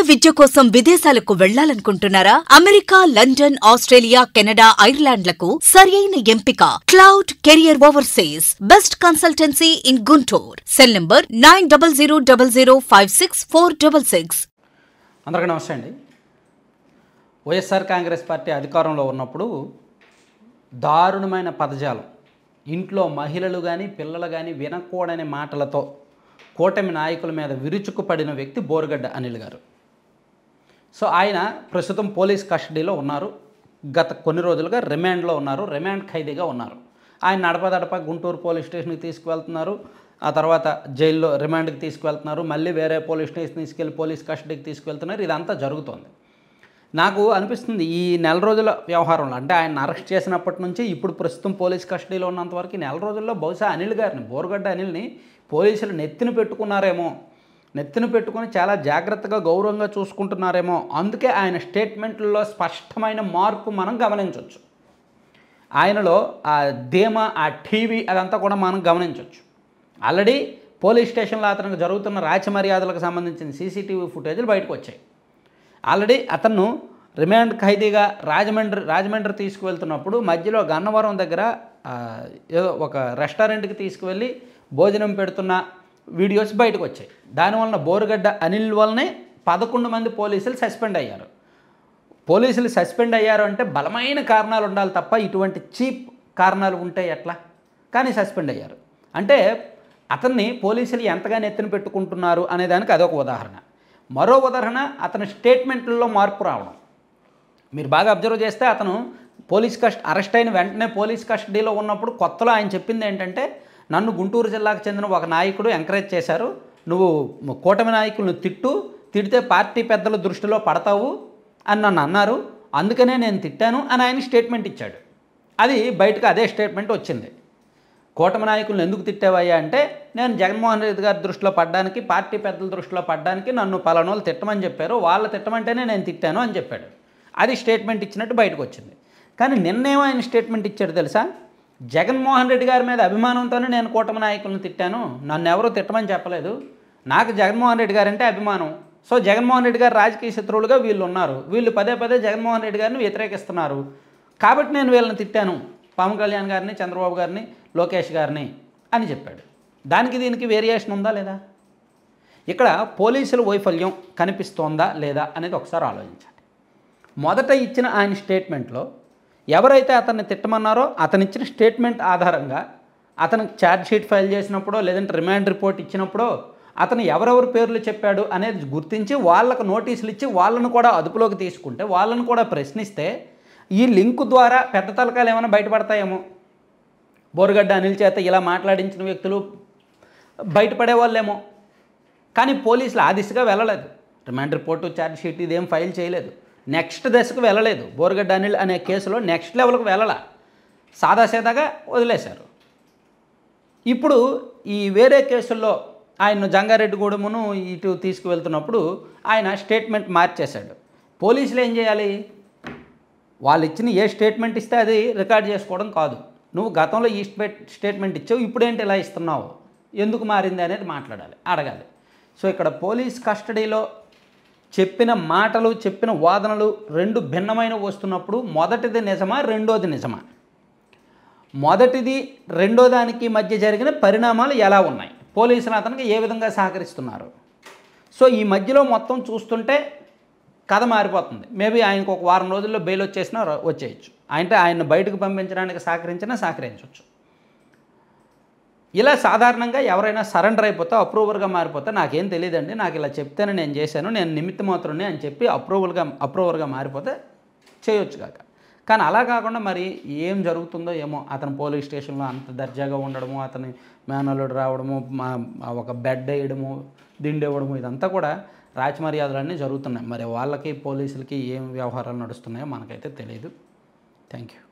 ఉన్నత విద్య కోసం విదేశాలకు వెళ్లాలనుకుంటున్నారా అమెరికా లండన్ ఆస్ట్రేలియా కెనడా ఐర్లాండ్లకు సరియైన ఎంపిక cloud career overseas best consultancy in Guntur cell number nine double zero double zero five six four double six అందరికీ నమస్తే అండి వైఎస్ఆర్ కాంగ్రెస్ పార్టీ అధికారంలో ఉన్నప్పుడు దారుణమైన పదజాలం ఇంట్లో మహిళలు కానీ పిల్లలు కానీ వినకూడని మాటలతో కూటమి నాయకుల మీద విరుచుకుపడిన వ్యక్తి బోరుగడ్డ అనిల్ గారు సో ఆయన ప్రస్తుతం పోలీస్ కస్టడీలో ఉన్నారు గత కొన్ని రోజులుగా రిమాండ్లో ఉన్నారు రిమాండ్ ఖైదీగా ఉన్నారు ఆయన నడపదడప గుంటూరు పోలీస్ స్టేషన్కి తీసుకువెళ్తున్నారు ఆ తర్వాత జైల్లో రిమాండ్కి తీసుకువెళ్తున్నారు మళ్ళీ వేరే పోలీస్ స్టేషన్ తీసుకెళ్ళి పోలీస్ కస్టడీకి తీసుకువెళ్తున్నారు ఇదంతా జరుగుతుంది నాకు అనిపిస్తుంది ఈ నెల రోజుల వ్యవహారంలో అంటే ఆయన అరెస్ట్ చేసినప్పటి నుంచి ఇప్పుడు ప్రస్తుతం పోలీస్ కస్టడీలో ఉన్నంత వరకు నెల రోజుల్లో బహుశా అనిల్ గారిని బోర్గడ్డ అనిల్ని పోలీసులు నెత్తిన పెట్టుకున్నారేమో నెత్తిన పెట్టుకొని చాలా జాగ్రత్తగా గౌరవంగా చూసుకుంటున్నారేమో అందుకే ఆయన స్టేట్మెంట్లలో స్పష్టమైన మార్పు మనం గమనించవచ్చు ఆయనలో ఆ ధీమ ఆ టీవీ అదంతా కూడా మనం గమనించవచ్చు ఆల్రెడీ పోలీస్ స్టేషన్లో అతనికి జరుగుతున్న రాచమర్యాదలకు సంబంధించిన సీసీటీవీ ఫుటేజీలు బయటకు వచ్చాయి ఆల్రెడీ అతను రిమాండ్ ఖైదీగా రాజమండ్రి రాజమండ్రి తీసుకువెళ్తున్నప్పుడు మధ్యలో గన్నవరం దగ్గర ఏదో ఒక రెస్టారెంట్కి తీసుకువెళ్ళి భోజనం పెడుతున్న వీడియోస్ బయటకు వచ్చాయి దానివలన బోరుగడ్డ అనిల్ వల్లనే పదకొండు మంది పోలీసులు సస్పెండ్ అయ్యారు పోలీసులు సస్పెండ్ అయ్యారు అంటే బలమైన కారణాలు ఉండాలి తప్ప ఇటువంటి చీప్ కారణాలు ఉంటాయి ఎట్లా కానీ సస్పెండ్ అయ్యారు అంటే అతన్ని పోలీసులు ఎంతగా నెత్తిన పెట్టుకుంటున్నారు అనేదానికి అదొక ఉదాహరణ మరో ఉదాహరణ అతని స్టేట్మెంట్లలో మార్పు రావడం మీరు బాగా అబ్జర్వ్ చేస్తే అతను పోలీస్ కస్ట అరెస్ట్ అయిన వెంటనే పోలీస్ కస్టడీలో ఉన్నప్పుడు కొత్తలో ఆయన చెప్పింది ఏంటంటే నన్ను గుంటూరు జిల్లాకు చెందిన ఒక నాయకుడు ఎంకరేజ్ చేశారు నువ్వు కూటమి నాయకులను తిట్టు తిడితే పార్టీ పెద్దల దృష్టిలో పడతావు అని నన్ను అన్నారు అందుకనే నేను తిట్టాను అని ఆయన స్టేట్మెంట్ ఇచ్చాడు అది బయటకు అదే స్టేట్మెంట్ వచ్చింది కూటమి నాయకులను ఎందుకు తిట్టావయ్యా అంటే నేను జగన్మోహన్ రెడ్డి గారి దృష్టిలో పడ్డానికి పార్టీ పెద్దల దృష్టిలో పడ్డానికి నన్ను పలానోళ్ళు తిట్టమని చెప్పారు వాళ్ళ తిట్టమంటేనే నేను తిట్టాను అని చెప్పాడు అది స్టేట్మెంట్ ఇచ్చినట్టు బయటకు వచ్చింది కానీ నిన్నేమో ఆయన స్టేట్మెంట్ ఇచ్చాడు తెలుసా జగన్మోహన్ రెడ్డి గారి మీద అభిమానంతోనే నేను కూటమి నాయకులను తిట్టాను నన్ను ఎవరూ తిట్టమని చెప్పలేదు నాకు జగన్మోహన్ రెడ్డి గారంటే అభిమానం సో జగన్మోహన్ రెడ్డి గారు రాజకీయ శత్రువులుగా వీళ్ళు ఉన్నారు వీళ్ళు పదే పదే జగన్మోహన్ రెడ్డి గారిని వ్యతిరేకిస్తున్నారు కాబట్టి నేను వీళ్ళని తిట్టాను పవన్ కళ్యాణ్ గారిని చంద్రబాబు గారిని లోకేష్ గారిని అని చెప్పాడు దానికి దీనికి వేరియేషన్ ఉందా లేదా ఇక్కడ పోలీసుల వైఫల్యం కనిపిస్తోందా లేదా అనేది ఒకసారి ఆలోచించాలి మొదట ఇచ్చిన ఆయన స్టేట్మెంట్లో ఎవరైతే అతన్ని తిట్టమన్నారో అతనిచ్చిన స్టేట్మెంట్ ఆధారంగా అతనికి ఛార్జ్ షీట్ ఫైల్ చేసినప్పుడో లేదంటే రిమాండ్ రిపోర్ట్ ఇచ్చినప్పుడో అతను ఎవరెవరు పేర్లు చెప్పాడు అనేది గుర్తించి వాళ్ళకు నోటీసులు ఇచ్చి వాళ్ళను కూడా అదుపులోకి తీసుకుంటే వాళ్ళను కూడా ప్రశ్నిస్తే ఈ లింకు ద్వారా పెద్ద తలకాలు ఏమైనా బయటపడతాయేమో బోరుగడ్డ అనిల్ చేత ఇలా మాట్లాడించిన వ్యక్తులు బయటపడే వాళ్ళేమో కానీ పోలీసులు ఆ దిశగా వెళ్ళలేదు రిమాండ్ రిపోర్టు ఛార్జ్ షీట్ ఇదేం ఫైల్ చేయలేదు నెక్స్ట్ దశకు వెళ్ళలేదు బోర్గడ్డ అనిల్ అనే కేసులో నెక్స్ట్ లెవెల్కి వెళ్ళాల సాదాసీదాగా వదిలేశారు ఇప్పుడు ఈ వేరే కేసుల్లో ఆయన జంగారెడ్డిగూడెమును ఇటు తీసుకువెళ్తున్నప్పుడు ఆయన స్టేట్మెంట్ మార్చేశాడు పోలీసులు ఏం చేయాలి వాళ్ళు ఇచ్చిన ఏ స్టేట్మెంట్ ఇస్తే అది రికార్డ్ చేసుకోవడం కాదు నువ్వు గతంలో ఈ స్టేట్మెంట్ ఇచ్చావు ఇప్పుడేంటి ఇలా ఇస్తున్నావు ఎందుకు మారింది అనేది మాట్లాడాలి అడగాలి సో ఇక్కడ పోలీస్ కస్టడీలో చెప్పిన మాటలు చెప్పిన వాదనలు రెండు భిన్నమైన వస్తున్నప్పుడు మొదటిది నిజమా రెండోది నిజమా మొదటిది రెండో దానికి మధ్య జరిగిన పరిణామాలు ఎలా ఉన్నాయి పోలీసులు అతనికి ఏ విధంగా సహకరిస్తున్నారు సో ఈ మధ్యలో మొత్తం చూస్తుంటే కథ మారిపోతుంది మేబీ ఆయనకు ఒక వారం రోజుల్లో బెయిల్ వచ్చేసినా వచ్చేయచ్చు అంటే ఆయన బయటకు పంపించడానికి సహకరించినా సహకరించవచ్చు ఇలా సాధారణంగా ఎవరైనా సరెండర్ అయిపోతే అప్రూవర్గా మారిపోతే నాకేం తెలియదండి నాకు ఇలా చెప్తేనే నేను చేశాను నేను నిమిత్తం మాత్రమే అని చెప్పి అప్రూవల్గా అప్రూవర్గా మారిపోతే చేయొచ్చు కాక కానీ అలా కాకుండా మరి ఏం జరుగుతుందో ఏమో అతను పోలీస్ స్టేషన్లో అంత దర్జాగా ఉండడము అతని మేనల్లుడు రావడము ఒక బెడ్ వేయడము దిండి ఇవ్వడము ఇదంతా కూడా రాజమర్యాదలన్నీ జరుగుతున్నాయి మరి వాళ్ళకి పోలీసులకి ఏం వ్యవహారాలు నడుస్తున్నాయో మనకైతే తెలియదు థ్యాంక్ యూ